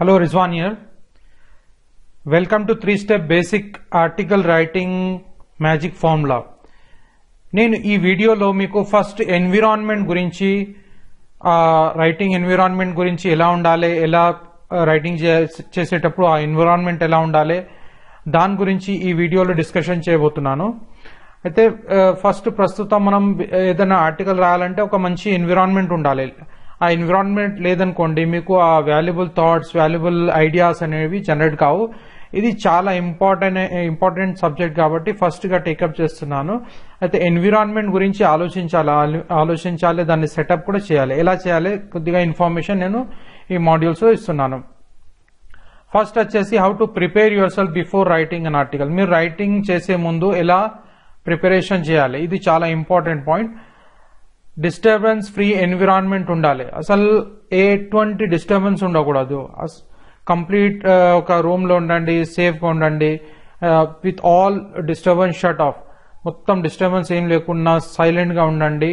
Hello Rizwan here welcome to three step basic article writing magic formula. నేను ఈ వీడియోలో మీకు ఫస్ట్ ఎన్విరాన్మెంట్ గురించి రైటింగ్ ఎన్విరాన్మెంట్ గురించి ఎలా ఉండాలి ఎలా రైటింగ్ చేసేటప్పుడు ఆ ఎన్విరాన్మెంట్ ఎలా ఉండాలి దాని గురించి ఈ వీడియోలో డిస్కషన్ చేయబోతున్నాను అయితే ఫస్ట్ ప్రస్తుతం మనం ఏదైనా ఆర్టికల్ రాయాలంటే ఒక మంచి ఎన్విరాన్మెంట్ ఉండాలి ఆ ఎన్విరాన్మెంట్ లేదనుకోండి మీకు ఆ వాల్యుబుల్ థాట్స్ వాల్యుబుల్ ఐడియాస్ అనేవి జనరేట్ కావు ఇది చాలా ఇంపార్టెంట్ ఇంపార్టెంట్ సబ్జెక్ట్ కాబట్టి ఫస్ట్గా టేకప్ చేస్తున్నాను అయితే ఎన్విరాన్మెంట్ గురించి ఆలోచించాలి ఆలోచించాలి దాన్ని సెటప్ కూడా చేయాలి ఎలా చేయాలి కొద్దిగా ఇన్ఫర్మేషన్ నేను ఈ మాడ్యూల్స్లో ఇస్తున్నాను ఫస్ట్ వచ్చేసి how to prepare yourself before writing an article మీరు రైటింగ్ చేసే ముందు ఎలా ప్రిపరేషన్ చేయాలి ఇది చాలా important point disturbance free environment ఉండాలి అసలు ఎటువంటి డిస్టర్బెన్స్ ఉండకూడదు కంప్లీట్ ఒక రూమ్లో ఉండండి సేఫ్గా ఉండండి with all disturbance shut off మొత్తం డిస్టర్బెన్స్ ఏం లేకుండా సైలెంట్గా ఉండండి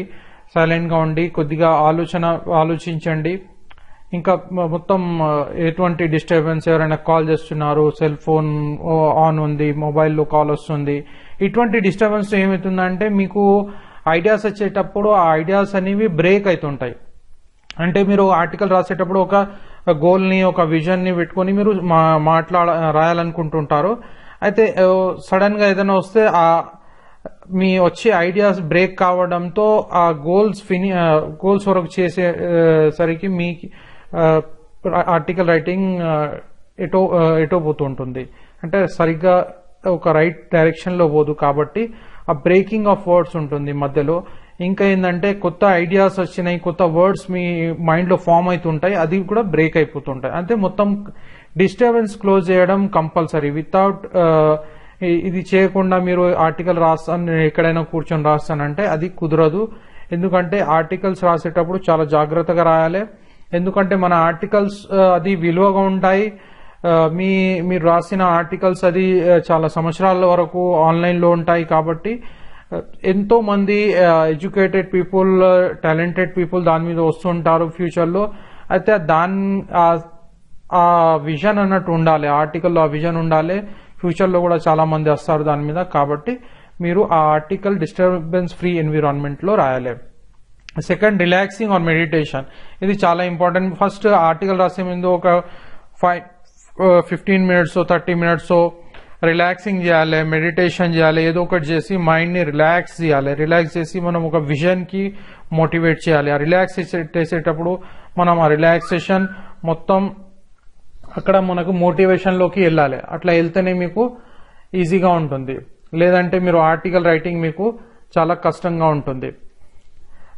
సైలెంట్గా ఉండి కొద్దిగా ఆలోచన ఆలోచించండి ఇంకా మొత్తం ఎటువంటి డిస్టర్బెన్స్ ఎవరైనా కాల్ చేస్తున్నారు సెల్ ఫోన్ ఆన్ ఉంది మొబైల్లో కాల్ వస్తుంది ఇటువంటి డిస్టర్బెన్స్ ఏమవుతుందంటే మీకు ఐడియాస్ వచ్చేటప్పుడు ఆ ఐడియాస్ అనేవి బ్రేక్ అవుతుంటాయి అంటే మీరు ఆర్టికల్ రాసేటప్పుడు ఒక గోల్ని ఒక విజన్ని పెట్టుకొని మీరు మాట్లాడ రాయాలనుకుంటుంటారు అయితే సడన్గా ఏదైనా వస్తే ఆ మీ వచ్చే ఐడియాస్ బ్రేక్ కావడంతో ఆ గోల్స్ ఫిని గోల్స్ వరకు చేసేసరికి మీ ఆర్టికల్ రైటింగ్ ఎటో ఎటో పోతుంటుంది అంటే సరిగ్గా ఒక రైట్ డైరెక్షన్లో పోదు కాబట్టి ఆ బ్రేకింగ్ ఆఫ్ వర్డ్స్ ఉంటుంది మధ్యలో ఇంకా ఏంటంటే కొత్త ఐడియాస్ వచ్చినాయి కొత్త వర్డ్స్ మీ మైండ్లో ఫామ్ అవుతుంటాయి అది కూడా బ్రేక్ అయిపోతుంటాయి అంతే మొత్తం డిస్టర్బెన్స్ క్లోజ్ చేయడం కంపల్సరీ వితౌట్ uh, ఇది చేయకుండా మీరు ఆర్టికల్ రాస్తాను ఎక్కడైనా కూర్చొని రాస్తానంటే అది కుదరదు ఎందుకంటే ఆర్టికల్స్ రాసేటప్పుడు చాలా జాగ్రత్తగా రాయాలి ఎందుకంటే మన ఆర్టికల్స్ uh, అది విలువగా ఉంటాయి మీ మీరు రాసిన ఆర్టికల్స్ అది చాలా సంవత్సరాల వరకు ఆన్లైన్లో ఉంటాయి కాబట్టి ఎంతో మంది ఎడ్యుకేటెడ్ పీపుల్ టాలెంటెడ్ పీపుల్ దాని మీద వస్తుంటారు ఫ్యూచర్లో అయితే దాని ఆ విజన్ అన్నట్టు ఉండాలి ఆర్టికల్లో ఆ విజన్ ఉండాలి ఫ్యూచర్లో కూడా చాలా మంది వస్తారు దాని మీద కాబట్టి మీరు ఆ ఆర్టికల్ డిస్టర్బెన్స్ ఫ్రీ ఎన్విరాన్మెంట్లో రాయాలి సెకండ్ రిలాక్సింగ్ ఆర్ మెడిటేషన్ ఇది చాలా ఇంపార్టెంట్ ఫస్ట్ ఆర్టికల్ రాసే ముందు ఒక five fifteen minutes thirty minutes relaxing చేయాలి మెడిటేషన్ చేయాలి ఏదో ఒకటి చేసి మైండ్ని రిలాక్స్ చేయాలి రిలాక్స్ చేసి మనం ఒక విజన్కి మోటివేట్ చేయాలి ఆ రిలాక్స్ చేసేటప్పుడు మనం ఆ రిలాక్సేషన్ మొత్తం అక్కడ మనకు మోటివేషన్లోకి వెళ్ళాలి అట్లా వెళ్తేనే మీకు ఈజీగా ఉంటుంది లేదంటే మీరు ఆర్టికల్ రైటింగ్ మీకు చాలా కష్టంగా ఉంటుంది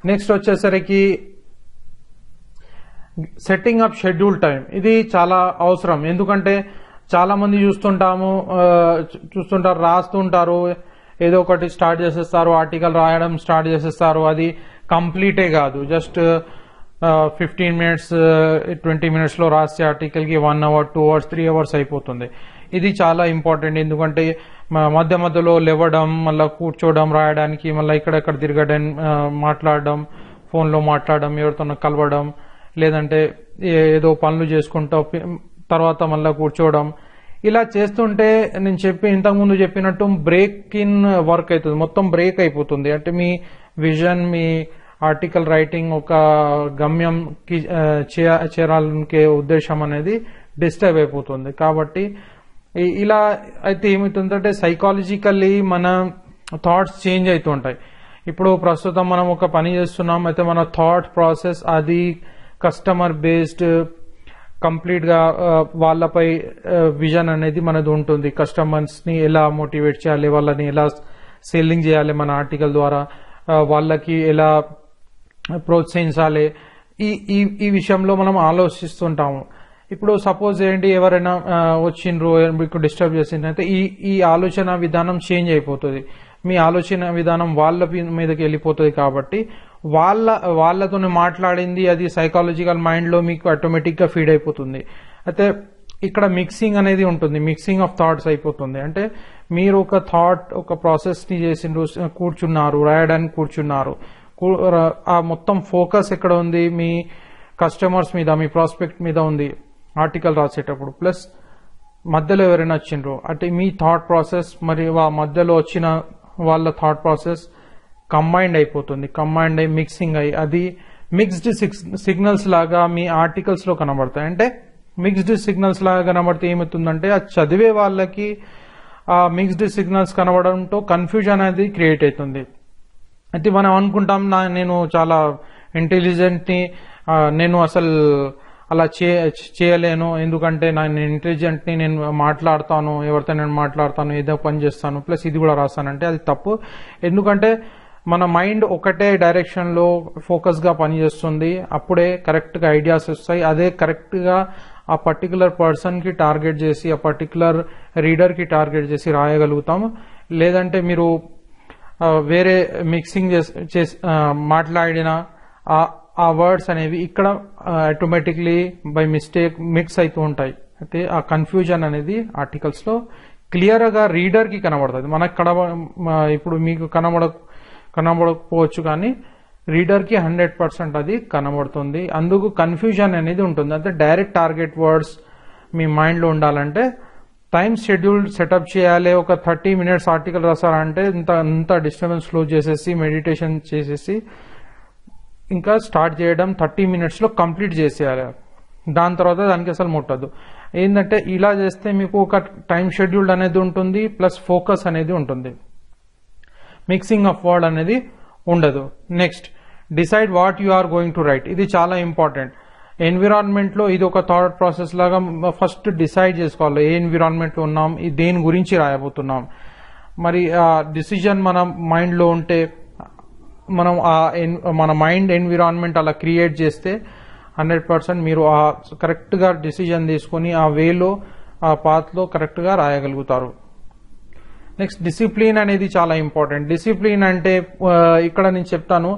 నెక్స్ట్ వచ్చేసరికి సెట్టింగ్ అప్ షెడ్యూల్ టైం ఇది చాలా అవసరం ఎందుకంటే చాలా మంది చూస్తుంటాము చూస్తుంటారు రాస్తుంటారు ఏదో ఒకటి స్టార్ట్ చేసేస్తారు ఆర్టికల్ రాయడం స్టార్ట్ చేసేస్తారు అది కంప్లీటే కాదు జస్ట్ ఫిఫ్టీన్ మినిట్స్ ట్వంటీ మినిట్స్లో రాసే ఆర్టికల్కి one hour two hours three hours అయిపోతుంది ఇది చాలా ఇంపార్టెంట్ ఎందుకంటే మధ్య మధ్యలో లేవడం మళ్ళీ కూర్చోవడం రాయడానికి మళ్ళీ ఇక్కడెక్కడ తిరగడం మాట్లాడడం ఫోన్లో మాట్లాడడం ఎవరితోనో కలవడం లేదంటే ఏదో పనులు చేసుకుంటా తర్వాత మళ్ళీ కూర్చోవడం ఇలా చేస్తుంటే నేను చెప్పి ఇంతకుముందు చెప్పినట్టు బ్రేక్ ఇన్ వర్క్ అవుతుంది మొత్తం బ్రేక్ అయిపోతుంది అంటే మీ విజన్ మీ ఆర్టికల్ రైటింగ్ ఒక గమ్యంకి చేరాలనికే ఉద్దేశం అనేది డిస్టర్బ్ అయిపోతుంది కాబట్టి ఇలా అయితే ఏమవుతుందంటే సైకాలజికల్లీ మన థాట్స్ చేంజ్ అవుతుంటాయి ఇప్పుడు ప్రస్తుతం మనం ఒక పని చేస్తున్నాం అయితే మన థాట్ ప్రాసెస్ అది కస్టమర్ బేస్డ్ కంప్లీట్గా వాళ్ళపై విజన్ అనేది మనది ఉంటుంది కస్టమర్స్ని ఎలా మోటివేట్ చేయాలి వాళ్ళని ఎలా సెల్లింగ్ చేయాలి మన ఆర్టికల్ ద్వారా వాళ్ళకి ఎలా ప్రోత్సహించాలి ఈ ఈ ఈ విషయంలో మనం ఆలోచిస్తుంటాము ఇప్పుడు సపోజ్ ఏంటి ఎవరైనా వచ్చిండ్రు మీకు డిస్టర్బ్ చేసిండ్రు అయితే ఈ ఈ ఆలోచన విధానం చేంజ్ అయిపోతుంది మీ ఆలోచన విధానం వాళ్ళ మీదకి వెళ్ళిపోతుంది కాబట్టి వాళ్ళ వాళ్ళతోనే మాట్లాడింది అది సైకాలజికల్ మైండ్లో మీకు ఆటోమేటిక్గా ఫీడ్ అయిపోతుంది అయితే ఇక్కడ మిక్సింగ్ అనేది ఉంటుంది మిక్సింగ్ ఆఫ్ థాట్స్ అయిపోతుంది అంటే మీరు ఒక థాట్ ఒక ప్రాసెస్ని చేసిండ్రు కూర్చున్నారు రాయడానికి కూర్చున్నారు ఆ మొత్తం ఫోకస్ ఎక్కడ ఉంది మీ కస్టమర్స్ మీద మీ ప్రాస్పెక్ట్ మీద ఉంది ఆర్టికల్ రాసేటప్పుడు ప్లస్ మధ్యలో ఎవరైనా వచ్చిండ్రు అంటే మీ థాట్ ప్రాసెస్ మరియు ఆ మధ్యలో వచ్చిన వాళ్ళ థాట్ ప్రాసెస్ కంబైండ్ అయిపోతుంది కంబైండ్ అయి మిక్సింగ్ అయ్యి అది మిక్స్డ్ సిగ్నల్స్ లాగా మీ ఆర్టికల్స్లో కనబడతాయి అంటే మిక్స్డ్ సిగ్నల్స్ లాగా కనబడితే ఏమవుతుందంటే ఆ చదివే వాళ్ళకి ఆ మిక్స్డ్ సిగ్నల్స్ కనబడంతో కన్ఫ్యూజన్ అనేది క్రియేట్ అవుతుంది అయితే మనం అనుకుంటాం నా నేను చాలా ఇంటెలిజెంట్ని నేను అసలు అలా చే చేయలేను ఎందుకంటే నేను ని నేను మాట్లాడతాను ఎవరితో నేను మాట్లాడతాను ఏదో పని చేస్తాను ప్లస్ ఇది కూడా రాస్తానంటే అది తప్పు ఎందుకంటే మన మైండ్ ఒకటే డైరెక్షన్లో ఫోకస్గా పనిచేస్తుంది అప్పుడే కరెక్ట్గా ఐడియాస్ వస్తాయి అదే కరెక్ట్గా ఆ పర్టికులర్ పర్సన్కి టార్గెట్ చేసి ఆ పర్టికులర్ రీడర్కి టార్గెట్ చేసి రాయగలుగుతాం లేదంటే మీరు వేరే మిక్సింగ్ చేసి మాట్లాడిన ఆ వర్డ్స్ అనేవి ఇక్కడ ఆటోమేటిక్లీ బై మిస్టేక్ మిక్స్ అవుతూ ఉంటాయి అయితే ఆ కన్ఫ్యూజన్ అనేది ఆర్టికల్స్లో క్లియర్గా రీడర్కి కనబడుతుంది మనకు కనబ ఇప్పుడు మీకు కనబడ కనబడకపోవచ్చు కానీ రీడర్కి హండ్రెడ్ పర్సెంట్ అది కనబడుతుంది అందుకు కన్ఫ్యూజన్ అనేది ఉంటుంది అంటే డైరెక్ట్ టార్గెట్ వర్డ్స్ మీ మైండ్లో ఉండాలంటే టైం షెడ్యూల్ సెటప్ చేయాలి ఒక థర్టీ మినిట్స్ ఆర్టికల్ రాసారంటే ఇంత అంత డిస్టర్బెన్స్ స్లో చేసేసి మెడిటేషన్ చేసేసి ఇంకా స్టార్ట్ చేయడం థర్టీ మినిట్స్లో కంప్లీట్ చేసేయాలి దాని తర్వాత దానికి అసలు ముట్టద్దు ఏంటంటే ఇలా చేస్తే మీకు ఒక టైం షెడ్యూల్డ్ అనేది ఉంటుంది ప్లస్ ఫోకస్ అనేది ఉంటుంది మిక్సింగ్ ఆఫ్ వర్డ్ అనేది ఉండదు next decide what you are going to write ఇది చాలా ఇంపార్టెంట్ ఎన్విరాన్మెంట్లో ఇది ఒక థాట్ ప్రాసెస్ లాగా ఫస్ట్ డిసైడ్ చేసుకోవాలి ఏ ఎన్విరాన్మెంట్ ఉన్నాం దేని గురించి రాయబోతున్నాం మరి డిసిజన్ మన మైండ్లో ఉంటే మనం ఆ మన మైండ్ ఎన్విరాన్మెంట్ అలా క్రియేట్ చేస్తే హండ్రెడ్ పర్సెంట్ మీరు ఆ కరెక్ట్గా డిసిజన్ తీసుకొని ఆ వేలో ఆ పాత్లో కరెక్ట్గా రాయగలుగుతారు నెక్స్ట్ డిసిప్లిన్ అనేది చాలా ఇంపార్టెంట్ డిసిప్లిన్ అంటే ఇక్కడ నేను చెప్తాను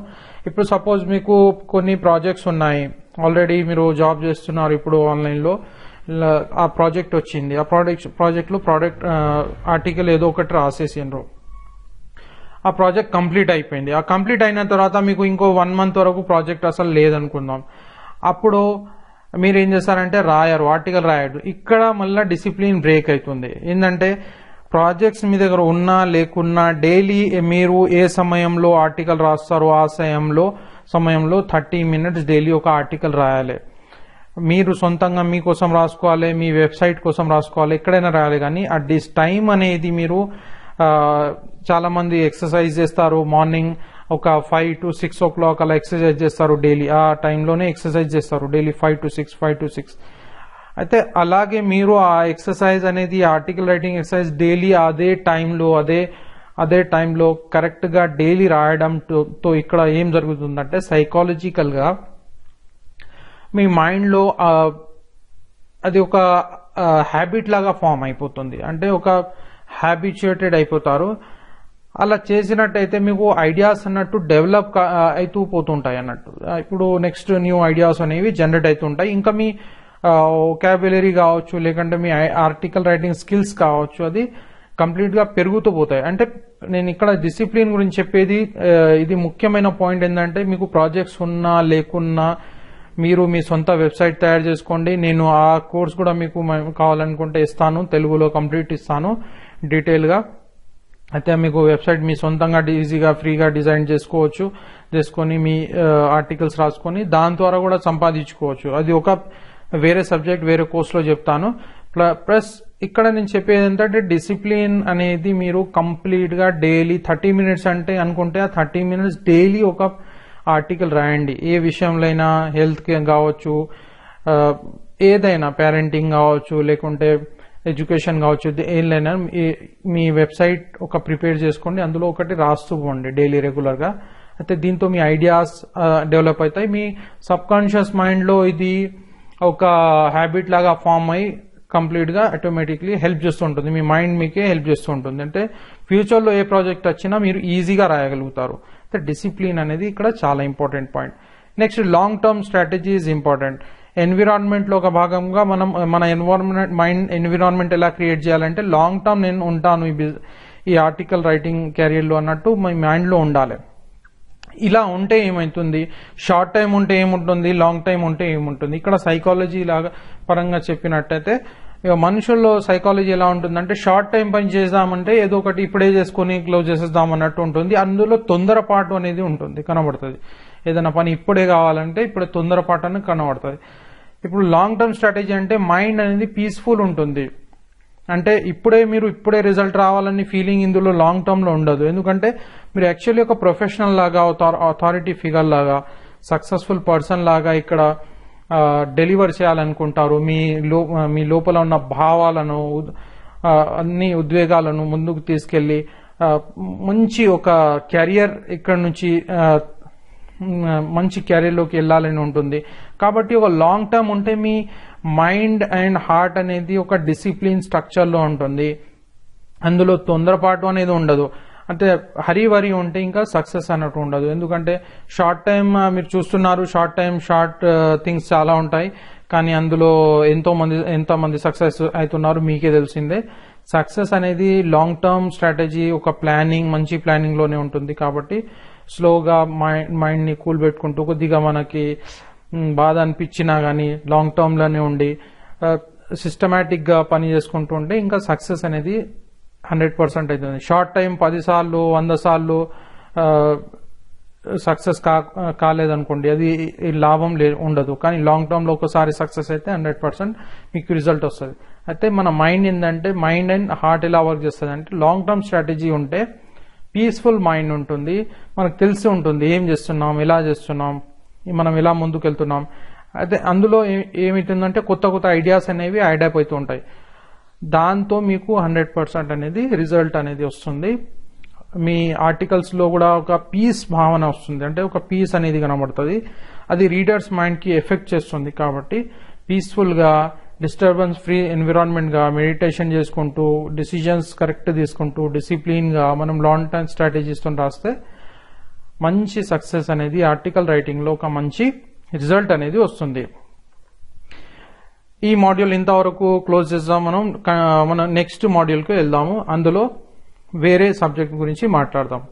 ఇప్పుడు సపోజ్ మీకు కొన్ని ప్రాజెక్ట్స్ ఉన్నాయి ఆల్రెడీ మీరు జాబ్ చేస్తున్నారు ఇప్పుడు ఆన్లైన్లో ఆ ప్రాజెక్ట్ వచ్చింది ఆ ప్రాడక్ట్ ప్రాజెక్ట్లో ప్రోడక్ట్ ఆర్టికల్ ఏదో ఒకటి రాసేసిండ్రు ఆ ప్రాజెక్ట్ కంప్లీట్ అయిపోయింది ఆ కంప్లీట్ అయిన తర్వాత మీకు ఇంకో వన్ మంత్ వరకు ప్రాజెక్ట్ అసలు లేదనుకుందాం అప్పుడు మీరు ఏం చేస్తారంటే రాయరు ఆర్టికల్ రాయడు ఇక్కడ మళ్ళీ డిసిప్లిన్ బ్రేక్ అవుతుంది ఏంటంటే ప్రాజెక్ట్స్ మీ దగ్గర ఉన్నా లేకున్నా డైలీ మీరు ఏ సమయంలో ఆర్టికల్ రాస్తారో ఆ సమయంలో సమయంలో థర్టీ మినిట్స్ డైలీ ఒక ఆర్టికల్ రాయాలి మీరు సొంతంగా మీకోసం రాసుకోవాలి మీ వెబ్సైట్ కోసం రాసుకోవాలి ఎక్కడైనా రాయాలి కానీ అట్ దిస్ టైం అనేది మీరు చాలామంది ఎక్సర్సైజ్ చేస్తారు మార్నింగ్ ఒక five to six o'clock అలా ఎక్సర్సైజ్ చేస్తారు డైలీ ఆ టైంలోనే ఎక్సర్సైజ్ చేస్తారు daily five to six five to six అయితే అలాగే మీరు ఆ ఎక్సర్సైజ్ అనేది ఆర్టికల్ రైటింగ్ ఎక్సర్సైజ్ డైలీ అదే టైంలో అదే అదే టైంలో కరెక్ట్గా డైలీ రాయడంతో ఇక్కడ ఏం జరుగుతుందంటే సైకాలజికల్గా మీ మైండ్లో అది ఒక హ్యాబిట్ లాగా ఫామ్ అయిపోతుంది అంటే ఒక హ్యాబిచుయేటెడ్ అయిపోతారు అలా చేసినట్టయితే మీకు ఐడియాస్ అన్నట్టు డెవలప్ అవుతూ పోతుంటాయి అన్నట్టు ఇప్పుడు నెక్స్ట్ న్యూ ఐడియాస్ అనేవి జనరేట్ అవుతుంటాయి ఇంకా మీ క్యాబులరీ కావచ్చు లేకంటే మీ ఆర్టికల్ రైటింగ్ స్కిల్స్ కావచ్చు అది కంప్లీట్గా పెరుగుతూ పోతాయి అంటే నేను ఇక్కడ డిసిప్లిన్ గురించి చెప్పేది ఇది ముఖ్యమైన పాయింట్ ఏంటంటే మీకు ప్రాజెక్ట్స్ ఉన్నా లేకున్నా మీరు మీ సొంత వెబ్సైట్ తయారు చేసుకోండి నేను ఆ కోర్స్ కూడా మీకు కావాలనుకుంటే ఇస్తాను తెలుగులో కంప్లీట్ ఇస్తాను డీటెయిల్గా అయితే మీకు వెబ్సైట్ మీ సొంతంగా ఈజీగా ఫ్రీగా డిజైన్ చేసుకోవచ్చు చేసుకొని మీ ఆర్టికల్స్ రాసుకొని దాని ద్వారా కూడా సంపాదించుకోవచ్చు అది ఒక వేరే సబ్జెక్ట్ వేరే లో చెప్తాను ప్లస్ ఇక్కడ నేను చెప్పేది ఏంటంటే డిసిప్లిన్ అనేది మీరు కంప్లీట్గా డైలీ థర్టీ మినిట్స్ అంటే అనుకుంటే ఆ థర్టీ మినిట్స్ డైలీ ఒక ఆర్టికల్ రాయండి ఏ అయినా హెల్త్ కావచ్చు ఏదైనా పేరెంటింగ్ కావచ్చు లేకుంటే ఎడ్యుకేషన్ కావచ్చు ఏదైనా మీ వెబ్సైట్ ఒక ప్రిపేర్ చేసుకోండి అందులో ఒకటి రాస్తూ పోండి డైలీ రెగ్యులర్గా అయితే దీంతో మీ ఐడియాస్ డెవలప్ అవుతాయి మీ సబ్ కాన్షియస్ మైండ్లో ఇది ఒక హ్యాబిట్ లాగా ఫామ్ అయ్యి కంప్లీట్గా ఆటోమేటిక్లీ హెల్ప్ చేస్తూ ఉంటుంది మీ మైండ్ మీకే హెల్ప్ చేస్తూ ఉంటుంది అంటే ఫ్యూచర్లో ఏ ప్రాజెక్ట్ వచ్చినా మీరు ఈజీగా రాయగలుగుతారు అయితే డిసిప్లిన్ అనేది ఇక్కడ చాలా important point next long term strategy is important ఎన్విరాన్మెంట్లో ఒక భాగంగా మనం మన ఎన్విరాన్మెంట్ మైండ్ ఎన్విరాన్మెంట్ ఎలా క్రియేట్ చేయాలంటే లాంగ్ టర్మ్ నేను ఉంటాను ఈ ఈ ఆర్టికల్ రైటింగ్ కెరియర్లో అన్నట్టు మీ మైండ్లో ఉండాలి ఇలా ఉంటే ఏమవుతుంది షార్ట్ టైం ఉంటే ఏముంటుంది లాంగ్ టైం ఉంటే ఏముంటుంది ఇక్కడ సైకాలజీ లాగా పరంగా చెప్పినట్టయితే మనుషుల్లో సైకాలజీ ఎలా ఉంటుంది అంటే షార్ట్ టైం పని చేద్దామంటే ఏదో ఒకటి ఇప్పుడే చేసుకుని క్లోజ్ చేసేద్దాం అన్నట్టు ఉంటుంది అందులో తొందరపాటు అనేది ఉంటుంది కనబడుతుంది ఏదైనా పని ఇప్పుడే కావాలంటే ఇప్పుడే తొందరపాటు అని కనబడుతుంది ఇప్పుడు లాంగ్ టర్మ్ స్ట్రాటజీ అంటే మైండ్ అనేది పీస్ఫుల్ ఉంటుంది అంటే ఇప్పుడే మీరు ఇప్పుడే రిజల్ట్ రావాలని ఫీలింగ్ ఇందులో లాంగ్ టర్మ్లో ఉండదు ఎందుకంటే మీరు యాక్చువల్లీ ఒక ప్రొఫెషనల్ లాగా అథారిటీ ఫిగర్ లాగా సక్సెస్ఫుల్ పర్సన్ లాగా ఇక్కడ డెలివర్ చేయాలనుకుంటారు మీ లో మీ లోపల ఉన్న భావాలను అన్ని ఉద్వేగాలను ముందుకు తీసుకెళ్ళి మంచి ఒక కెరియర్ ఇక్కడ నుంచి మంచి కెరీర్లోకి వెళ్ళాలని ఉంటుంది కాబట్టి ఒక లాంగ్ టర్మ్ ఉంటే మీ మైండ్ అండ్ హార్ట్ అనేది ఒక డిసిప్లిన్ స్ట్రక్చర్లో ఉంటుంది అందులో తొందరపాటు అనేది ఉండదు అంటే హరి వరి ఉంటే ఇంకా సక్సెస్ అన్నట్టు ఉండదు ఎందుకంటే షార్ట్ టైం మీరు చూస్తున్నారు షార్ట్ టైం షార్ట్ థింగ్స్ చాలా ఉంటాయి కానీ అందులో ఎంతో మంది ఎంతమంది సక్సెస్ అవుతున్నారు మీకే తెలిసిందే సక్సెస్ అనేది లాంగ్ టర్మ్ స్ట్రాటజీ ఒక ప్లానింగ్ మంచి ప్లానింగ్లోనే ఉంటుంది కాబట్టి స్లోగా మైండ్ మైండ్ని కూల్ పెట్టుకుంటూ కొద్దిగా మనకి బాధ అనిపించినా కానీ లాంగ్ టర్మ్లోనే ఉండి సిస్టమేటిక్గా పని చేసుకుంటూ ఉంటే ఇంకా సక్సెస్ అనేది హండ్రెడ్ పర్సెంట్ అవుతుంది షార్ట్ టైం పది సార్లు వంద సార్లు సక్సెస్ కా కాలేదనుకోండి అది లాభం లే ఉండదు కానీ లాంగ్ టర్మ్లో ఒకసారి సక్సెస్ అయితే హండ్రెడ్ పర్సెంట్ మీకు రిజల్ట్ వస్తుంది అయితే మన మైండ్ ఏంటంటే మైండ్ అండ్ హార్ట్ ఎలా వర్క్ చేస్తుంది అంటే లాంగ్ టర్మ్ స్ట్రాటజీ ఉంటే పీస్ఫుల్ మైండ్ ఉంటుంది మనకు తెలిసి ఉంటుంది ఏం చేస్తున్నాం ఎలా చేస్తున్నాం మనం ఎలా ముందుకెళ్తున్నాం అయితే అందులో ఏమిటిందంటే కొత్త కొత్త ఐడియాస్ అనేవి యాడ్ అయిపోతూ ఉంటాయి దాంతో మీకు హండ్రెడ్ పర్సెంట్ అనేది రిజల్ట్ అనేది వస్తుంది మీ ఆర్టికల్స్లో కూడా ఒక పీస్ భావన వస్తుంది అంటే ఒక పీస్ అనేది కనబడుతుంది అది రీడర్స్ మైండ్కి ఎఫెక్ట్ చేస్తుంది కాబట్టి పీస్ఫుల్గా డిస్టర్బెన్స్ ఫ్రీ ఎన్విరాన్మెంట్గా మెడిటేషన్ చేసుకుంటూ డిసిజన్స్ కరెక్ట్ తీసుకుంటూ డిసిప్లిన్గా మనం లాంగ్ టర్మ్ స్ట్రాటజీస్తో రాస్తే మంచి సక్సెస్ అనేది ఆర్టికల్ రైటింగ్లో ఒక మంచి రిజల్ట్ అనేది వస్తుంది ఈ మాడ్యూల్ ఇంతవరకు క్లోజ్ చేద్దాం మనం మనం నెక్స్ట్ కు వెళ్దాము అందులో వేరే సబ్జెక్ట్ గురించి మాట్లాడదాం